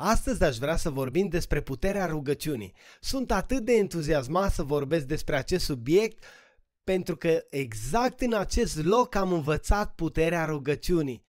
Astăzi aș vrea să vorbim despre puterea rugăciunii. Sunt atât de entuziasmat să vorbesc despre acest subiect pentru că exact în acest loc am învățat puterea rugăciunii.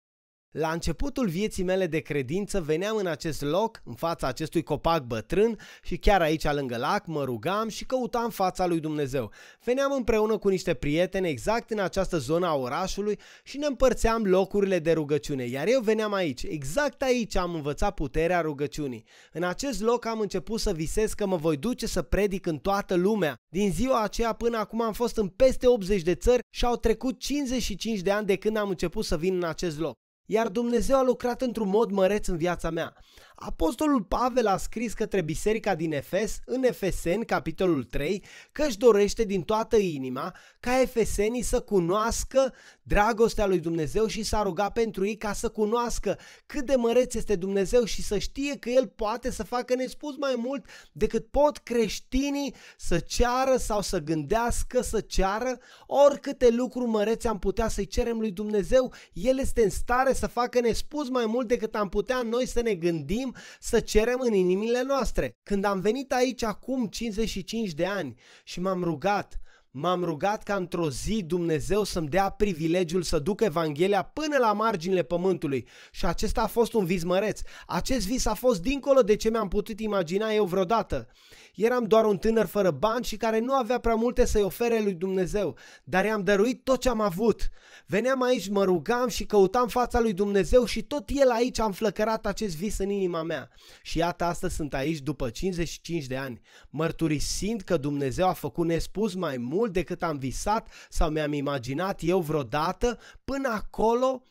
La începutul vieții mele de credință veneam în acest loc, în fața acestui copac bătrân și chiar aici lângă lac mă rugam și căutam fața lui Dumnezeu. Veneam împreună cu niște prieteni exact în această zonă a orașului și ne împărțeam locurile de rugăciune, iar eu veneam aici, exact aici am învățat puterea rugăciunii. În acest loc am început să visez că mă voi duce să predic în toată lumea. Din ziua aceea până acum am fost în peste 80 de țări și au trecut 55 de ani de când am început să vin în acest loc iar Dumnezeu a lucrat într-un mod măreț în viața mea. Apostolul Pavel a scris către biserica din Efes, în Efesen, capitolul 3, că își dorește din toată inima ca efesenii să cunoască dragostea lui Dumnezeu și s-a rugat pentru ei ca să cunoască cât de măreț este Dumnezeu și să știe că El poate să facă nespus mai mult decât pot creștinii să ceară sau să gândească să ceară oricâte lucruri mărețe am putea să-i cerem lui Dumnezeu, El este în stare să facă nespus mai mult decât am putea noi să ne gândim să cerem în inimile noastre. Când am venit aici acum 55 de ani și m-am rugat, m-am rugat ca într-o zi Dumnezeu să-mi dea privilegiul să duc Evanghelia până la marginile pământului și acesta a fost un vis măreț. Acest vis a fost dincolo de ce mi-am putut imagina eu vreodată. Eram doar un tânăr fără bani și care nu avea prea multe să-i ofere lui Dumnezeu, dar i-am dăruit tot ce am avut. Veneam aici, mă rugam și căutam fața lui Dumnezeu și tot el aici am flăcărat acest vis în inima mea. Și iată, astăzi sunt aici după 55 de ani, mărturisind că Dumnezeu a făcut nespus mai mult mult decât am visat sau mi-am imaginat eu vreodată, până acolo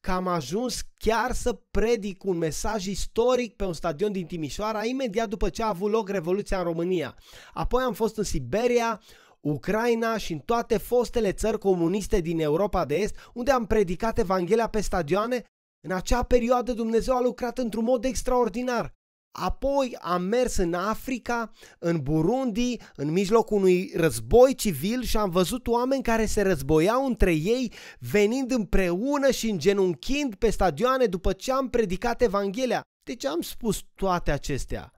că am ajuns chiar să predic un mesaj istoric pe un stadion din Timișoara imediat după ce a avut loc Revoluția în România. Apoi am fost în Siberia, Ucraina și în toate fostele țări comuniste din Europa de Est, unde am predicat Evanghelia pe stadioane, în acea perioadă Dumnezeu a lucrat într-un mod extraordinar. Apoi am mers în Africa, în Burundi, în mijlocul unui război civil și am văzut oameni care se războiau între ei, venind împreună și îngenunchind pe stadioane după ce am predicat Evanghelia. De ce am spus toate acestea?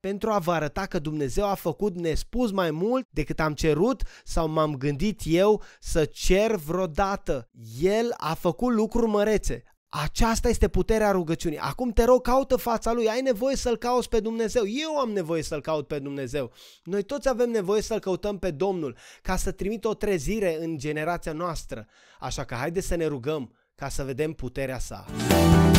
Pentru a vă arăta că Dumnezeu a făcut nespus mai mult decât am cerut sau m-am gândit eu să cer vreodată. El a făcut lucruri mărețe. Aceasta este puterea rugăciunii. Acum te rog, caută fața lui. Ai nevoie să-l cauți pe Dumnezeu. Eu am nevoie să-l caut pe Dumnezeu. Noi toți avem nevoie să-l căutăm pe Domnul ca să trimită o trezire în generația noastră. Așa că haide să ne rugăm ca să vedem puterea sa. Muzica